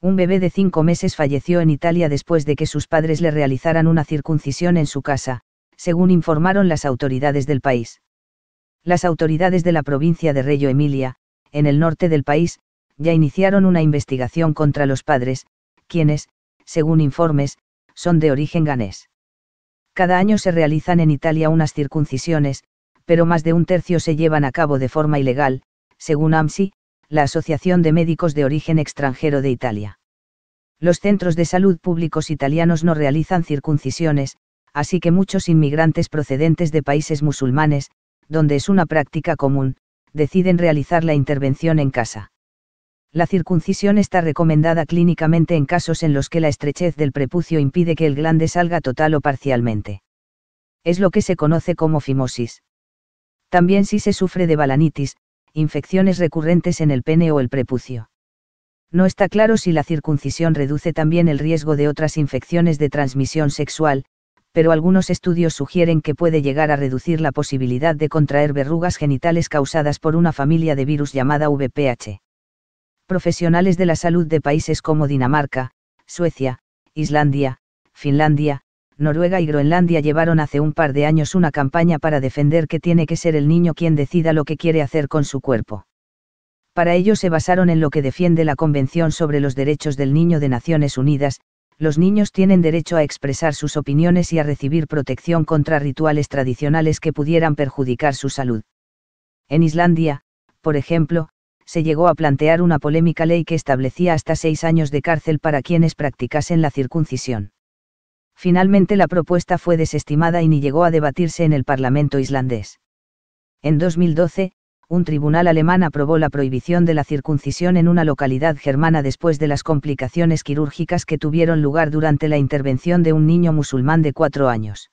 un bebé de cinco meses falleció en Italia después de que sus padres le realizaran una circuncisión en su casa, según informaron las autoridades del país. Las autoridades de la provincia de Reggio Emilia, en el norte del país, ya iniciaron una investigación contra los padres, quienes, según informes, son de origen ganés. Cada año se realizan en Italia unas circuncisiones, pero más de un tercio se llevan a cabo de forma ilegal, según AMSI, la Asociación de Médicos de Origen Extranjero de Italia. Los centros de salud públicos italianos no realizan circuncisiones, así que muchos inmigrantes procedentes de países musulmanes, donde es una práctica común, deciden realizar la intervención en casa. La circuncisión está recomendada clínicamente en casos en los que la estrechez del prepucio impide que el glande salga total o parcialmente. Es lo que se conoce como fimosis. También si se sufre de balanitis, infecciones recurrentes en el pene o el prepucio. No está claro si la circuncisión reduce también el riesgo de otras infecciones de transmisión sexual, pero algunos estudios sugieren que puede llegar a reducir la posibilidad de contraer verrugas genitales causadas por una familia de virus llamada VPH. Profesionales de la salud de países como Dinamarca, Suecia, Islandia, Finlandia, Noruega y Groenlandia llevaron hace un par de años una campaña para defender que tiene que ser el niño quien decida lo que quiere hacer con su cuerpo. Para ello se basaron en lo que defiende la Convención sobre los Derechos del Niño de Naciones Unidas, los niños tienen derecho a expresar sus opiniones y a recibir protección contra rituales tradicionales que pudieran perjudicar su salud. En Islandia, por ejemplo, se llegó a plantear una polémica ley que establecía hasta seis años de cárcel para quienes practicasen la circuncisión. Finalmente la propuesta fue desestimada y ni llegó a debatirse en el Parlamento islandés. En 2012, un tribunal alemán aprobó la prohibición de la circuncisión en una localidad germana después de las complicaciones quirúrgicas que tuvieron lugar durante la intervención de un niño musulmán de cuatro años.